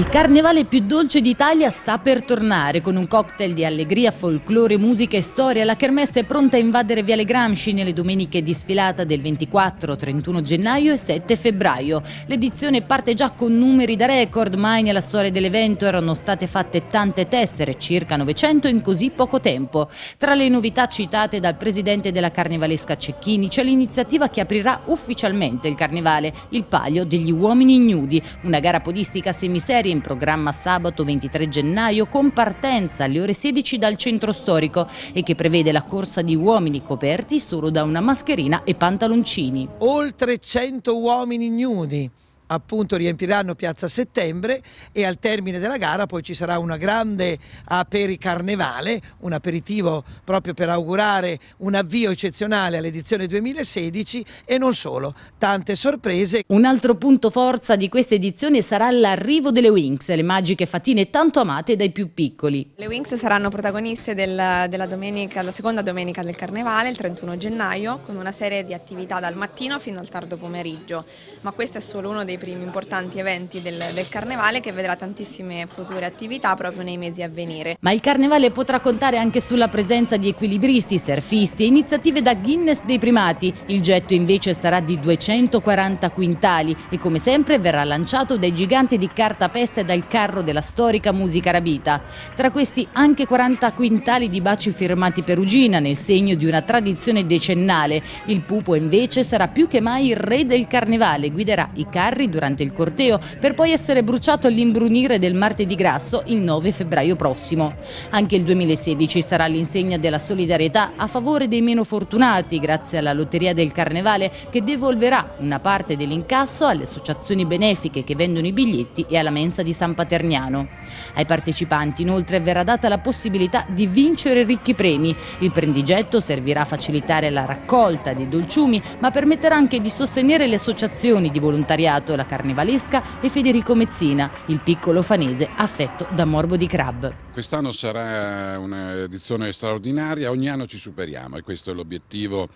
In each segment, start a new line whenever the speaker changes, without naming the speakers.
Il carnevale più dolce d'Italia sta per tornare con un cocktail di allegria, folklore, musica e storia. La kermesse è pronta a invadere Viale Gramsci nelle domeniche di sfilata del 24, 31 gennaio e 7 febbraio. L'edizione parte già con numeri da record, mai nella storia dell'evento erano state fatte tante tessere, circa 900 in così poco tempo. Tra le novità citate dal presidente della carnevalesca Cecchini c'è l'iniziativa che aprirà ufficialmente il carnevale, il Palio degli Uomini Nudi, una gara podistica semiseria Vittoria in programma sabato 23 gennaio con partenza alle ore 16 dal centro storico e che prevede la corsa di uomini coperti solo da una mascherina e pantaloncini.
Oltre 100 uomini nudi appunto riempiranno Piazza Settembre e al termine della gara poi ci sarà una grande apericarnevale, un aperitivo proprio per augurare un avvio eccezionale all'edizione 2016 e non solo, tante sorprese.
Un altro punto forza di questa edizione sarà l'arrivo delle Wings, le magiche fatine tanto amate dai più piccoli.
Le Wings saranno protagoniste del, della, domenica, della seconda domenica del Carnevale, il 31 gennaio, con una serie di attività dal mattino fino al tardo pomeriggio, ma questo è solo uno dei primi importanti eventi del, del Carnevale che vedrà tantissime future attività proprio nei mesi a venire.
Ma il Carnevale potrà contare anche sulla presenza di equilibristi, surfisti e iniziative da Guinness dei primati. Il getto invece sarà di 240 quintali e come sempre verrà lanciato dai giganti di cartapesta e dal carro della storica musica rabita. Tra questi anche 40 quintali di baci firmati Perugina nel segno di una tradizione decennale. Il pupo invece sarà più che mai il re del Carnevale, guiderà i carri durante il corteo per poi essere bruciato all'imbrunire del martedì grasso il 9 febbraio prossimo. Anche il 2016 sarà l'insegna della solidarietà a favore dei meno fortunati grazie alla lotteria del Carnevale che devolverà una parte dell'incasso alle associazioni benefiche che vendono i biglietti e alla mensa di San Paterniano. Ai partecipanti inoltre verrà data la possibilità di vincere ricchi premi. Il prendigetto servirà a facilitare la raccolta dei dolciumi ma permetterà anche di sostenere le associazioni di volontariato Isola Carnevalesca e Federico Mezzina, il piccolo fanese affetto da morbo di crab.
Quest'anno sarà un'edizione straordinaria, ogni anno ci superiamo e questo è l'obiettivo,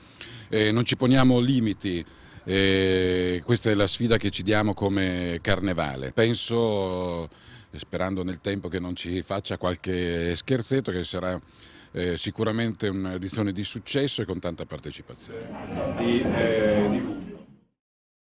eh, non ci poniamo limiti. Eh, questa è la sfida che ci diamo come carnevale. Penso, eh, sperando nel tempo che non ci faccia qualche scherzetto, che sarà eh, sicuramente un'edizione di successo e con tanta partecipazione. Di, eh, di...